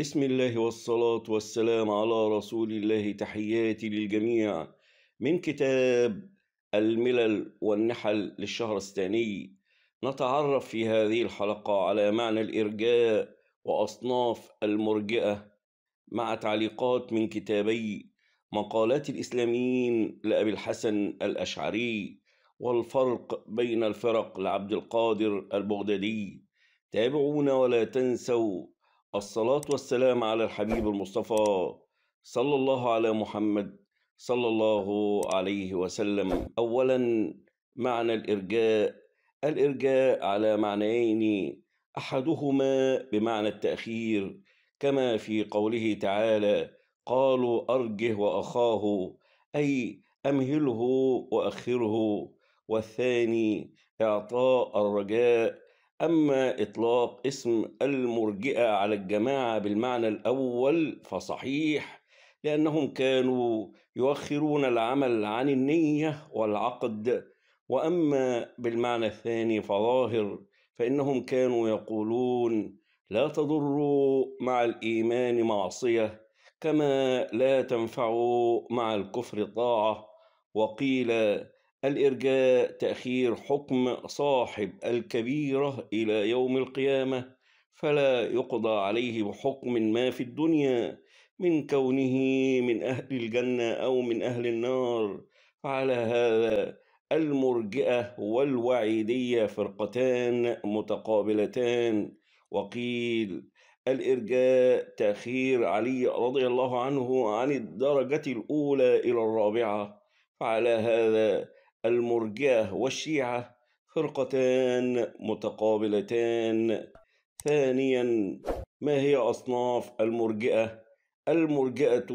بسم الله والصلاة والسلام على رسول الله تحياتي للجميع من كتاب الملل والنحل للشهر الثاني نتعرف في هذه الحلقة على معنى الإرجاء وأصناف المرجئة مع تعليقات من كتابي مقالات الإسلاميين لأبي الحسن الأشعري والفرق بين الفرق لعبد القادر البغدادي تابعونا ولا تنسوا الصلاة والسلام على الحبيب المصطفى صلى الله على محمد صلى الله عليه وسلم أولا معنى الإرجاء الإرجاء على معنيين أحدهما بمعنى التأخير كما في قوله تعالى قالوا أرجه وأخاه أي أمهله وأخره والثاني إعطاء الرجاء أما إطلاق اسم المرجئة على الجماعة بالمعنى الأول فصحيح لأنهم كانوا يؤخرون العمل عن النية والعقد وأما بالمعنى الثاني فظاهر فإنهم كانوا يقولون لا تضروا مع الإيمان معصية كما لا تنفعوا مع الكفر طاعة وقيل الإرجاء تأخير حكم صاحب الكبيرة إلى يوم القيامة فلا يقضى عليه بحكم ما في الدنيا من كونه من أهل الجنة أو من أهل النار فعلى هذا المرجئة والوعيدية فرقتان متقابلتان وقيل الإرجاء تأخير علي رضي الله عنه عن الدرجة الأولى إلى الرابعة فعلى هذا المرجئة والشيعة فرقتان متقابلتان ثانيا ما هي أصناف المرجئة؟ المرجئة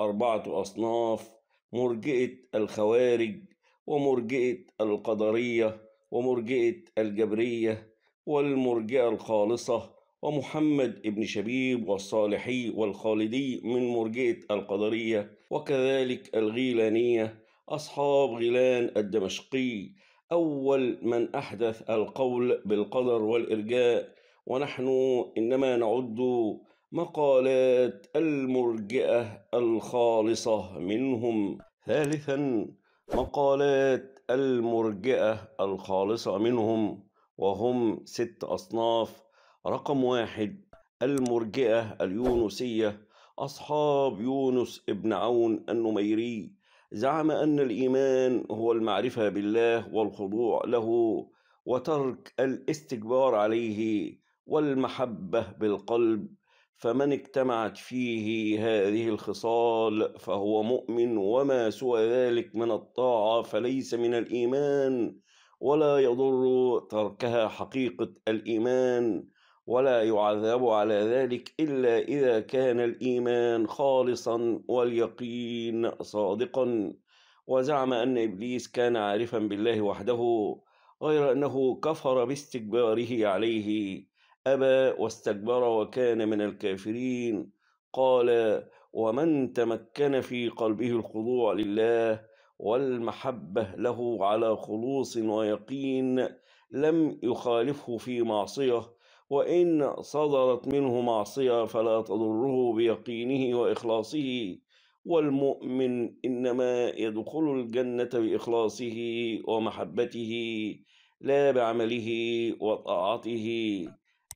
أربعة أصناف مرجئة الخوارج ومرجئة القدرية ومرجئة الجبرية والمرجئة الخالصة ومحمد ابن شبيب والصالحي والخالدي من مرجئة القدرية وكذلك الغيلانية أصحاب غيلان الدمشقي أول من أحدث القول بالقدر والإرجاء ونحن إنما نعد مقالات المرجئة الخالصة منهم ثالثا مقالات المرجئة الخالصة منهم وهم ست أصناف رقم واحد المرجئة اليونسية أصحاب يونس ابن عون النميري زعم أن الإيمان هو المعرفة بالله والخضوع له وترك الاستكبار عليه والمحبة بالقلب فمن اجتمعت فيه هذه الخصال فهو مؤمن وما سوى ذلك من الطاعة فليس من الإيمان ولا يضر تركها حقيقة الإيمان ولا يعذب على ذلك إلا إذا كان الإيمان خالصا واليقين صادقا وزعم أن إبليس كان عارفا بالله وحده غير أنه كفر باستكباره عليه أبى واستكبر وكان من الكافرين قال ومن تمكن في قلبه الخضوع لله والمحبة له على خلوص ويقين لم يخالفه في معصيه وإن صدرت منه معصية فلا تضره بيقينه وإخلاصه والمؤمن إنما يدخل الجنة بإخلاصه ومحبته لا بعمله وطاعته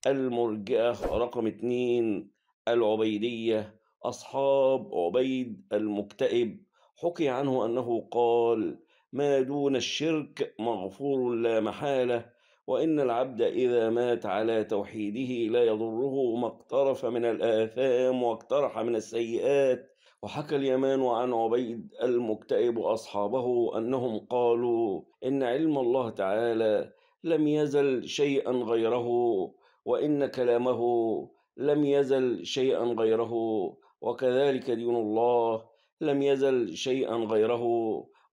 المرجئة رقم اتنين العبيدية أصحاب عبيد المكتئب حكي عنه أنه قال ما دون الشرك مغفور لا محالة وإن العبد إذا مات على توحيده لا يضره ما اقترف من الآثام واقترح من السيئات وحكى اليمان عن عبيد المكتئب أصحابه أنهم قالوا إن علم الله تعالى لم يزل شيئا غيره وإن كلامه لم يزل شيئا غيره وكذلك دين الله لم يزل شيئا غيره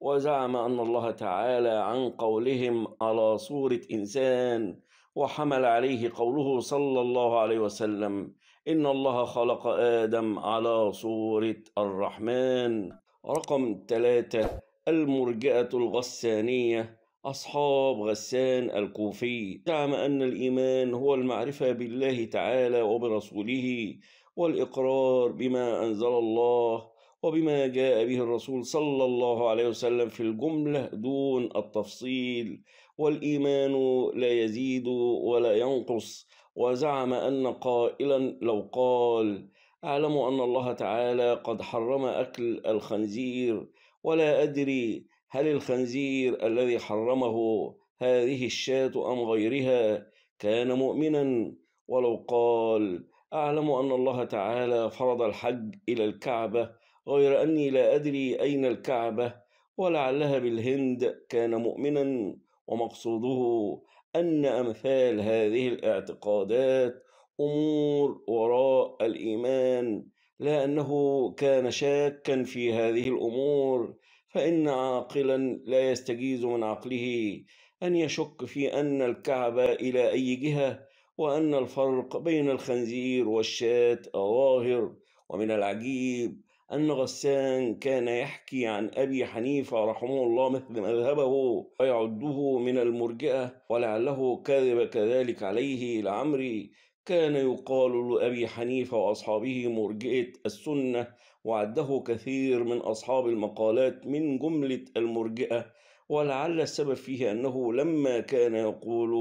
وزعم أن الله تعالى عن قولهم على صورة إنسان وحمل عليه قوله صلى الله عليه وسلم إن الله خلق آدم على صورة الرحمن رقم ثلاثة المرجئة الغسانية أصحاب غسان الكوفي زعم أن الإيمان هو المعرفة بالله تعالى وبرسوله والإقرار بما أنزل الله وبما جاء به الرسول صلى الله عليه وسلم في الجملة دون التفصيل والإيمان لا يزيد ولا ينقص وزعم أن قائلا لو قال أعلم أن الله تعالى قد حرم أكل الخنزير ولا أدري هل الخنزير الذي حرمه هذه الشاة أم غيرها كان مؤمنا ولو قال أعلم أن الله تعالى فرض الحج إلى الكعبة غير أني لا أدري أين الكعبة ولعلها بالهند كان مؤمنا ومقصوده أن أمثال هذه الاعتقادات أمور وراء الإيمان لا أنه كان شاكا في هذه الأمور فإن عاقلا لا يستجيز من عقله أن يشك في أن الكعبة إلى أي جهة وأن الفرق بين الخنزير والشاة ظاهر ومن العجيب أن غسان كان يحكي عن أبي حنيفة رحمه الله مثل مذهبه ويعده من المرجئة ولعله كذب كذلك عليه لعمري كان يقال لأبي حنيفة وأصحابه مرجئة السنة وعده كثير من أصحاب المقالات من جملة المرجئة ولعل السبب فيه أنه لما كان يقول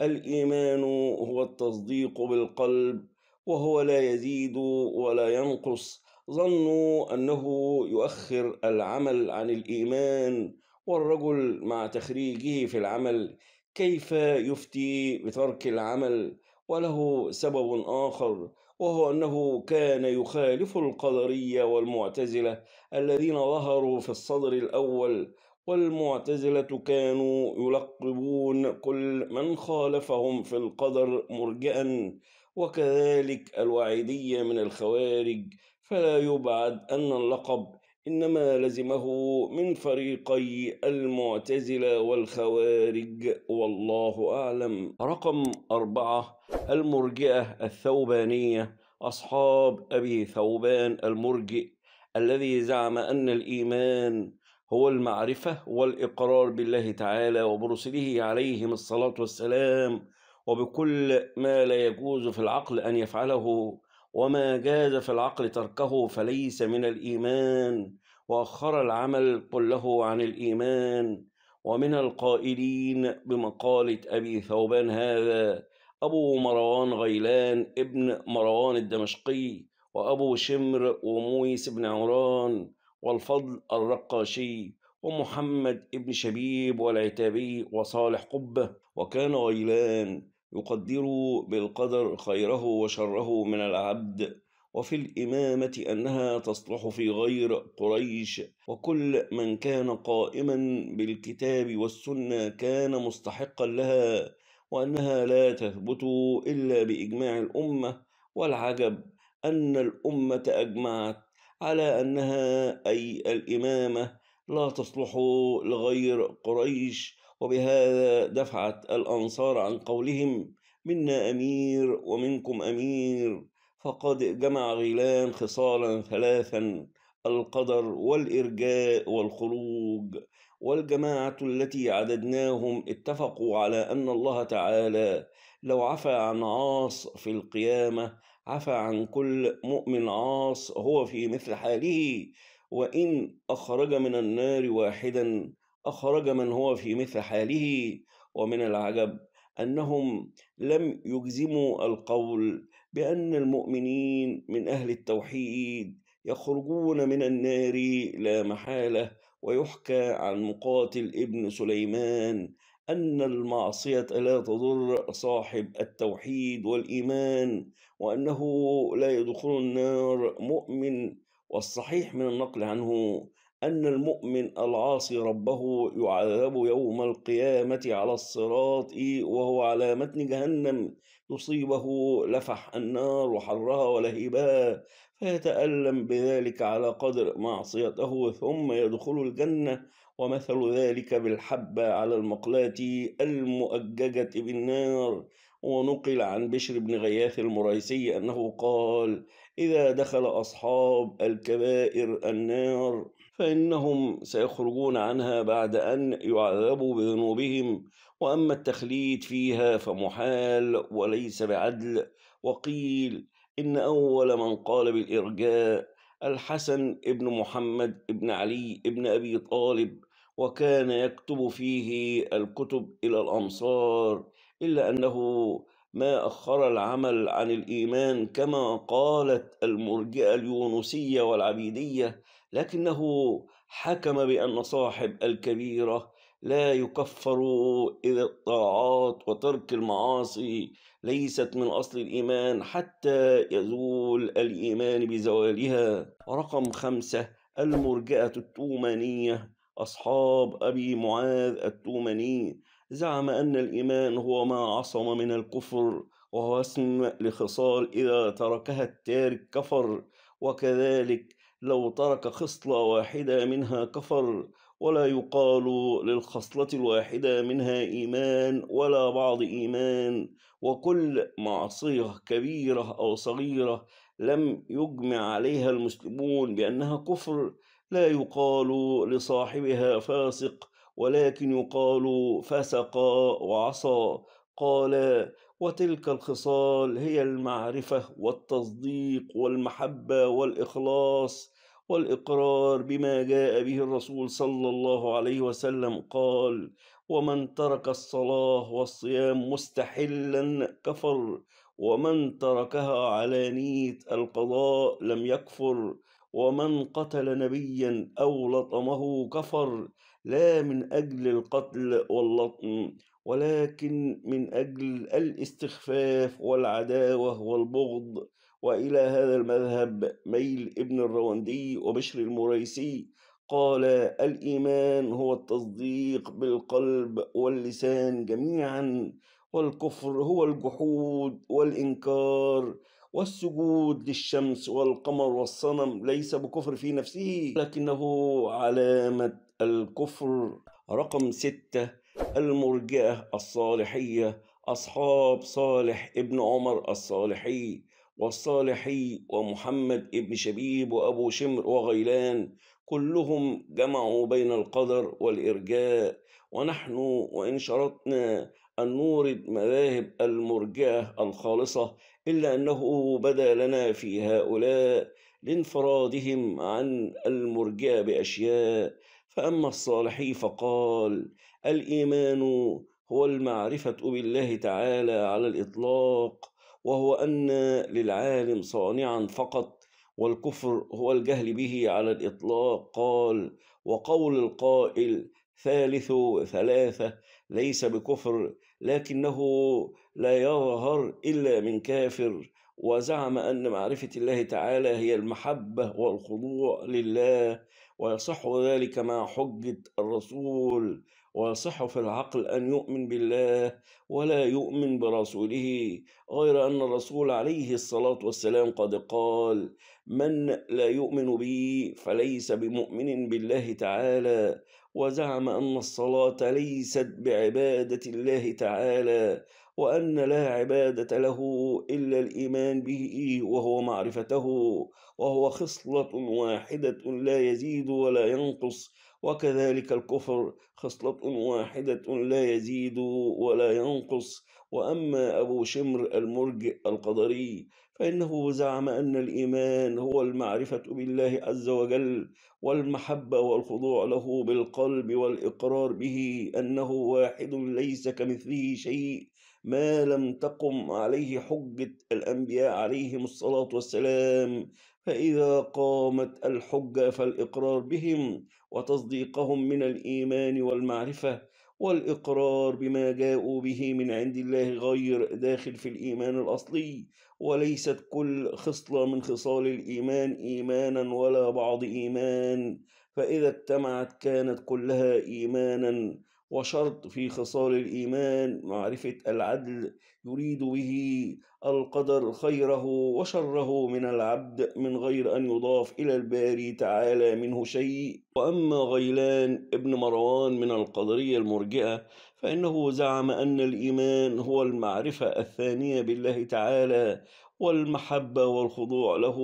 الإيمان هو التصديق بالقلب وهو لا يزيد ولا ينقص ظنوا أنه يؤخر العمل عن الإيمان والرجل مع تخريجه في العمل كيف يفتي بترك العمل وله سبب آخر وهو أنه كان يخالف القدرية والمعتزلة الذين ظهروا في الصدر الأول والمعتزلة كانوا يلقبون كل من خالفهم في القدر مرجئا وكذلك الوعيدية من الخوارج فلا يبعد أن اللقب إنما لزمه من فريقي المعتزلة والخوارج والله أعلم رقم أربعة المرجئة الثوبانية أصحاب أبي ثوبان المرجئ الذي زعم أن الإيمان هو المعرفة والإقرار بالله تعالى وبرسله عليهم الصلاة والسلام وبكل ما لا يجوز في العقل أن يفعله وما جاز في العقل تركه فليس من الإيمان وأخر العمل كله عن الإيمان ومن القائلين بمقالة أبي ثوبان هذا أبو مروان غيلان ابن مروان الدمشقي وأبو شمر ومويس بن عمران والفضل الرقاشي ومحمد ابن شبيب والعتابي وصالح قبة وكان غيلان يقدر بالقدر خيره وشره من العبد وفي الإمامة أنها تصلح في غير قريش وكل من كان قائما بالكتاب والسنة كان مستحقا لها وأنها لا تثبت إلا بإجماع الأمة والعجب أن الأمة أجمعت على أنها أي الإمامة لا تصلح لغير قريش وبهذا دفعت الأنصار عن قولهم منا أمير ومنكم أمير فقد جمع غيلان خصالا ثلاثا القدر والإرجاء والخروج والجماعة التي عددناهم اتفقوا على أن الله تعالى لو عفى عن عاص في القيامة عفى عن كل مؤمن عاص هو في مثل حاله وإن أخرج من النار واحدا أخرج من هو في مثل حاله ومن العجب أنهم لم يجزموا القول بأن المؤمنين من أهل التوحيد يخرجون من النار لا محالة ويحكى عن مقاتل ابن سليمان أن المعصية لا تضر صاحب التوحيد والإيمان وأنه لا يدخل النار مؤمن والصحيح من النقل عنه أن المؤمن العاصي ربه يعذب يوم القيامة على الصراط وهو على متن جهنم يصيبه لفح النار وحرها ولهيبها فيتألم بذلك على قدر معصيته ثم يدخل الجنة ومثل ذلك بالحبة على المقلاة المؤججة بالنار ونقل عن بشر بن غياث المريسي أنه قال إذا دخل أصحاب الكبائر النار فإنهم سيخرجون عنها بعد أن يعذبوا بذنوبهم وأما التخليد فيها فمحال وليس بعدل وقيل إن أول من قال بالإرجاء الحسن ابن محمد ابن علي ابن أبي طالب وكان يكتب فيه الكتب إلى الأمصار إلا أنه ما أخر العمل عن الإيمان كما قالت المرجئة اليونسية والعبيدية لكنه حكم بأن صاحب الكبيرة لا يكفر إذا الطاعات وترك المعاصي ليست من أصل الإيمان حتى يزول الإيمان بزوالها رقم خمسة المرجئة التومانية أصحاب أبي معاذ التوماني زعم أن الإيمان هو ما عصم من الكفر وهو اسم لخصال إذا تركها التارك كفر وكذلك لو ترك خصلة واحدة منها كفر ولا يقال للخصلة الواحدة منها إيمان ولا بعض إيمان وكل معصية كبيرة أو صغيرة لم يجمع عليها المسلمون بأنها كفر لا يقال لصاحبها فاسق ولكن يقال فسق وعصى قال وتلك الخصال هي المعرفة والتصديق والمحبة والإخلاص والإقرار بما جاء به الرسول صلى الله عليه وسلم قال ومن ترك الصلاة والصيام مستحلا كفر ومن تركها علانية القضاء لم يكفر ومن قتل نبيا أو لطمه كفر لا من أجل القتل واللطم ولكن من أجل الاستخفاف والعداوة والبغض وإلى هذا المذهب ميل ابن الرواندي وبشر المريسي قال الإيمان هو التصديق بالقلب واللسان جميعا والكفر هو الجحود والإنكار والسجود للشمس والقمر والصنم ليس بكفر في نفسه لكنه علامة الكفر رقم ستة المرجئة الصالحية أصحاب صالح ابن عمر الصالحي والصالحي ومحمد ابن شبيب وأبو شمر وغيلان كلهم جمعوا بين القدر والإرجاء ونحن وإن شرطنا أن نورد مذاهب المرجئة الخالصة إلا أنه بدا لنا في هؤلاء لانفرادهم عن المرجئة بأشياء فأما الصالحي فقال الإيمان هو المعرفة بالله تعالى على الإطلاق وهو أن للعالم صانعا فقط والكفر هو الجهل به على الإطلاق قال وقول القائل ثالث ثلاثة ليس بكفر لكنه لا يظهر إلا من كافر وزعم أن معرفة الله تعالى هي المحبة والخضوع لله ويصح ذلك مع حجة الرسول ويصح في العقل أن يؤمن بالله ولا يؤمن برسوله غير أن الرسول عليه الصلاة والسلام قد قال من لا يؤمن بي فليس بمؤمن بالله تعالى وزعم أن الصلاة ليست بعبادة الله تعالى وأن لا عبادة له إلا الإيمان به وهو معرفته وهو خصلة واحدة لا يزيد ولا ينقص وكذلك الكفر خصلة واحدة لا يزيد ولا ينقص وأما أبو شمر المرجئ القدري فإنه زعم أن الإيمان هو المعرفة بالله عز وجل والمحبة والخضوع له بالقلب والإقرار به أنه واحد ليس كمثله شيء ما لم تقم عليه حجة الأنبياء عليهم الصلاة والسلام فإذا قامت الحجة فالإقرار بهم وتصديقهم من الإيمان والمعرفة والإقرار بما جاءوا به من عند الله غير داخل في الإيمان الأصلي وليست كل خصلة من خصال الإيمان إيمانا ولا بعض إيمان فإذا اجتمعت كانت كلها إيمانا وشرط في خصال الإيمان معرفة العدل يريد به القدر خيره وشره من العبد من غير أن يضاف إلى الباري تعالى منه شيء وأما غيلان ابن مروان من القدرية المرجئة فإنه زعم أن الإيمان هو المعرفة الثانية بالله تعالى والمحبة والخضوع له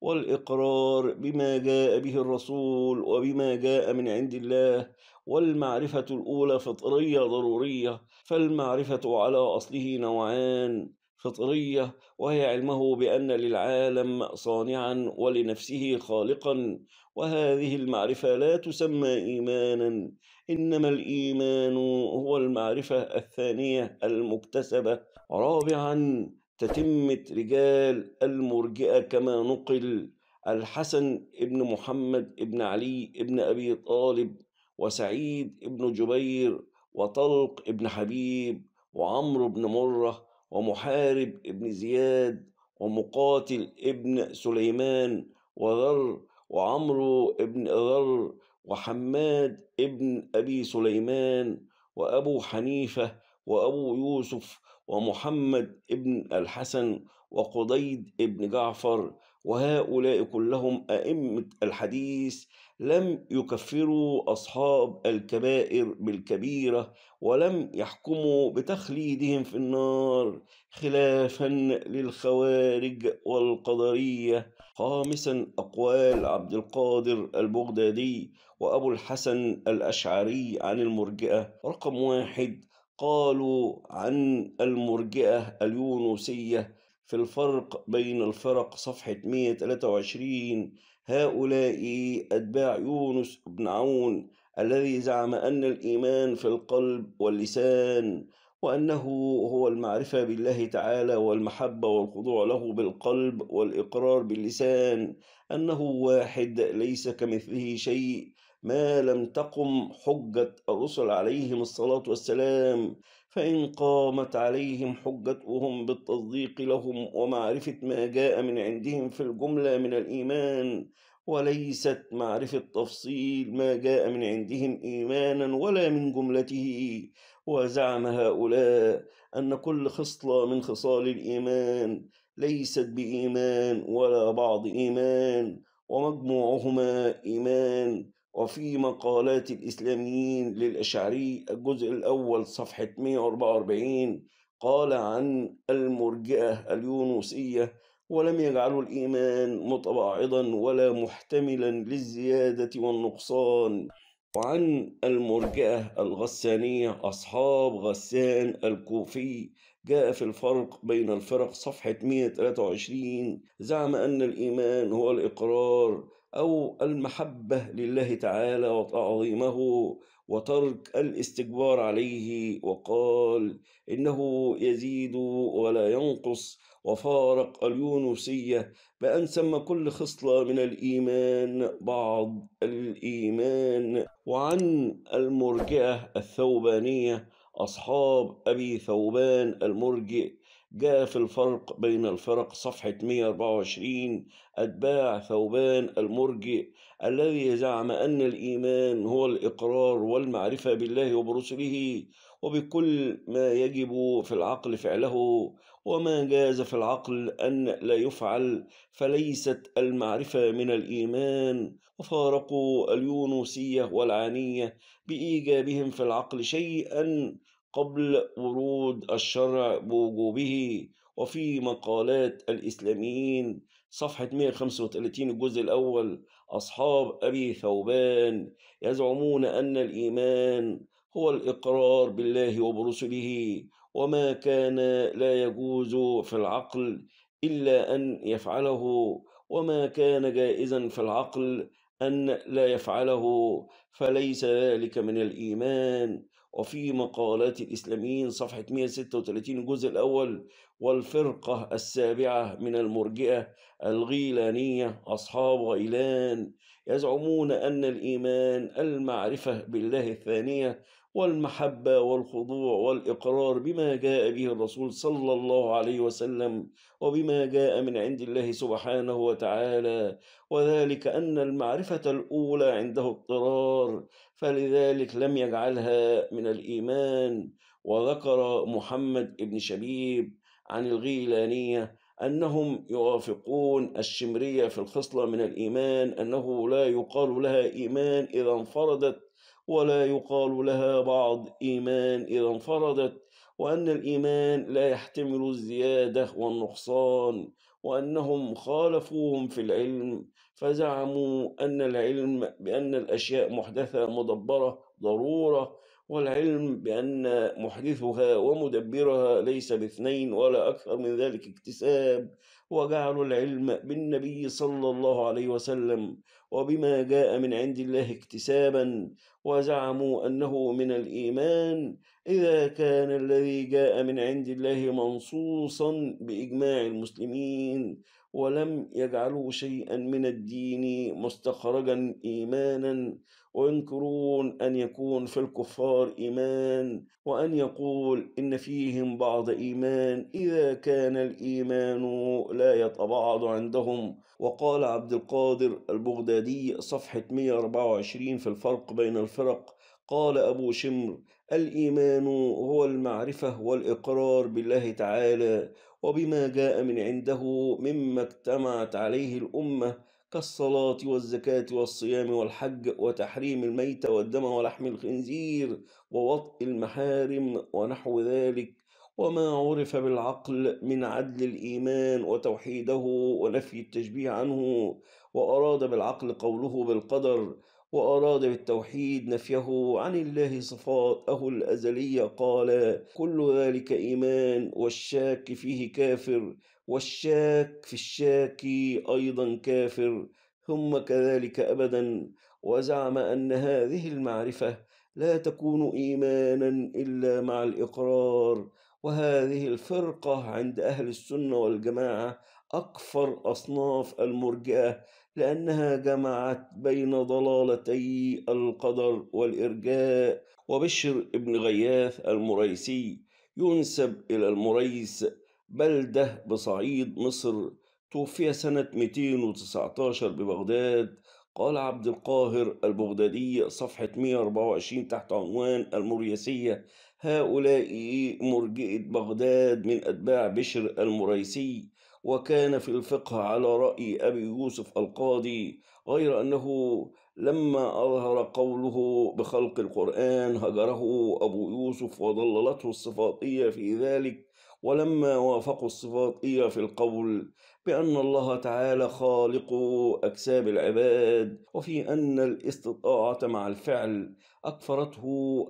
والإقرار بما جاء به الرسول وبما جاء من عند الله والمعرفة الأولى فطرية ضرورية فالمعرفة على أصله نوعان فطرية وهي علمه بأن للعالم صانعا ولنفسه خالقا وهذه المعرفة لا تسمى إيمانا إنما الإيمان هو المعرفة الثانية المكتسبة رابعا تتمة رجال المرجئة كما نقل الحسن ابن محمد ابن علي ابن أبي طالب وسعيد ابن جبير وطلق ابن حبيب وعمرو بن مرة ومحارب ابن زياد ومقاتل ابن سليمان وذر وعمرو ابن ذر وحماد ابن أبي سليمان وأبو حنيفة وأبو يوسف ومحمد ابن الحسن وقضيد ابن جعفر وهؤلاء كلهم أئمة الحديث لم يكفروا أصحاب الكبائر بالكبيرة ولم يحكموا بتخليدهم في النار خلافا للخوارج والقدرية خامسا أقوال عبد القادر البغدادي وأبو الحسن الأشعري عن المرجئة رقم واحد قالوا عن المرجئة اليونسية في الفرق بين الفرق صفحة 123 هؤلاء أتباع يونس بن عون الذي زعم أن الإيمان في القلب واللسان وأنه هو المعرفة بالله تعالى والمحبة والخضوع له بالقلب والإقرار باللسان أنه واحد ليس كمثله شيء ما لم تقم حجة الرسل عليهم الصلاة والسلام فإن قامت عليهم حجتهم بالتصديق لهم ومعرفة ما جاء من عندهم في الجملة من الإيمان وليست معرفة تفصيل ما جاء من عندهم إيمانا ولا من جملته وزعم هؤلاء أن كل خصلة من خصال الإيمان ليست بإيمان ولا بعض إيمان ومجموعهما إيمان وفي مقالات الإسلاميين للأشعري الجزء الأول صفحة 144 قال عن المرجئة اليونسية ولم يجعلوا الإيمان متباعدا ولا محتملا للزيادة والنقصان وعن المرجئة الغسانية أصحاب غسان الكوفي جاء في الفرق بين الفرق صفحة 123 زعم أن الإيمان هو الإقرار أو المحبة لله تعالى وتعظيمه وترك الاستكبار عليه وقال إنه يزيد ولا ينقص وفارق اليونسية بأن سمى كل خصلة من الإيمان بعض الإيمان وعن المرجئة الثوبانية أصحاب أبي ثوبان المرجئ جاء في الفرق بين الفرق صفحة 124 أتباع ثوبان المرجئ الذي زعم أن الإيمان هو الإقرار والمعرفة بالله وبرسله وبكل ما يجب في العقل فعله وما جاز في العقل أن لا يفعل فليست المعرفة من الإيمان وفارقوا اليونسية والعانية بإيجابهم في العقل شيئا قبل ورود الشرع بوجوبه وفي مقالات الإسلاميين صفحة 135 الجزء الأول أصحاب أبي ثوبان يزعمون أن الإيمان هو الإقرار بالله وبرسله وما كان لا يجوز في العقل إلا أن يفعله وما كان جائزا في العقل أن لا يفعله فليس ذلك من الإيمان وفي مقالات الإسلاميين صفحة 136 الجزء الأول والفرقة السابعة من المرجئة الغيلانية أصحاب غيلان يزعمون أن الإيمان المعرفة بالله الثانية والمحبة والخضوع والإقرار بما جاء به الرسول صلى الله عليه وسلم وبما جاء من عند الله سبحانه وتعالى وذلك أن المعرفة الأولى عنده اضطرار فلذلك لم يجعلها من الإيمان وذكر محمد بن شبيب عن الغيلانية أنهم يوافقون الشمرية في الخصلة من الإيمان أنه لا يقال لها إيمان إذا انفردت ولا يقال لها بعض إيمان إذا انفردت وأن الإيمان لا يحتمل الزيادة والنقصان وأنهم خالفوهم في العلم فزعموا أن العلم بأن الأشياء محدثة مدبرة ضرورة والعلم بأن محدثها ومدبرها ليس باثنين ولا أكثر من ذلك اكتساب وجعلوا العلم بالنبي صلى الله عليه وسلم وبما جاء من عند الله اكتسابا وزعموا أنه من الإيمان إذا كان الذي جاء من عند الله منصوصا بإجماع المسلمين ولم يجعلوا شيئا من الدين مستخرجا إيمانا وينكرون أن يكون في الكفار إيمان وأن يقول إن فيهم بعض إيمان إذا كان الإيمان لا يتبعض عندهم وقال عبد القادر البغدادي صفحة 124 في الفرق بين الفرق قال أبو شمر الإيمان هو المعرفة والإقرار بالله تعالى وبما جاء من عنده مما اجتمعت عليه الأمة كالصلاة والزكاة والصيام والحج وتحريم الميت والدم ولحم الخنزير ووطء المحارم ونحو ذلك وما عرف بالعقل من عدل الإيمان وتوحيده ونفي التشبيه عنه وأراد بالعقل قوله بالقدر وأراد بالتوحيد نفيه عن الله صفاته الأزلية قال كل ذلك إيمان والشاك فيه كافر والشاك في الشاك أيضا كافر ثم كذلك أبدا وزعم أن هذه المعرفة لا تكون إيمانا إلا مع الإقرار وهذه الفرقة عند أهل السنة والجماعة أكثر أصناف المرجئة لأنها جمعت بين ضلالتي القدر والإرجاء وبشر ابن غياث المريسي ينسب إلى المريس بلدة بصعيد مصر توفي سنة 219 ببغداد قال عبد القاهر البغدادي صفحة 124 تحت عنوان المريسية هؤلاء مرجئة بغداد من أتباع بشر المريسي وكان في الفقه على رأي أبي يوسف القاضي غير أنه لما أظهر قوله بخلق القرآن هجره أبو يوسف وضللته الصفاتية في ذلك ولما وافقوا الصفاتية في القول بأن الله تعالى خالق أكساب العباد وفي أن الاستطاعة مع الفعل أكفرته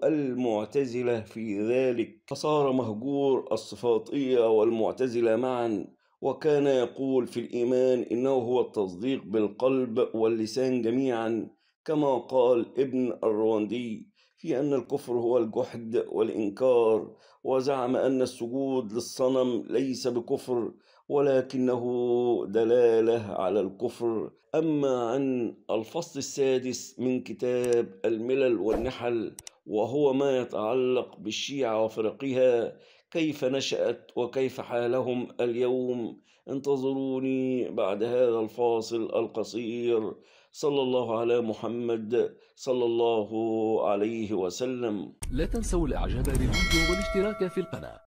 المعتزلة في ذلك فصار مهجور الصفاتية والمعتزلة معا وكان يقول في الإيمان إنه هو التصديق بالقلب واللسان جميعا كما قال ابن الرواندي في أن الكفر هو الجحد والإنكار وزعم أن السجود للصنم ليس بكفر ولكنه دلالة على الكفر أما عن الفصل السادس من كتاب الملل والنحل وهو ما يتعلق بالشيعة وفرقها كيف نشأت وكيف حالهم اليوم انتظروني بعد هذا الفاصل القصير صلى الله على محمد صلى الله عليه وسلم لا تنسوا الإعجاب بالفيديو والاشتراك في القناة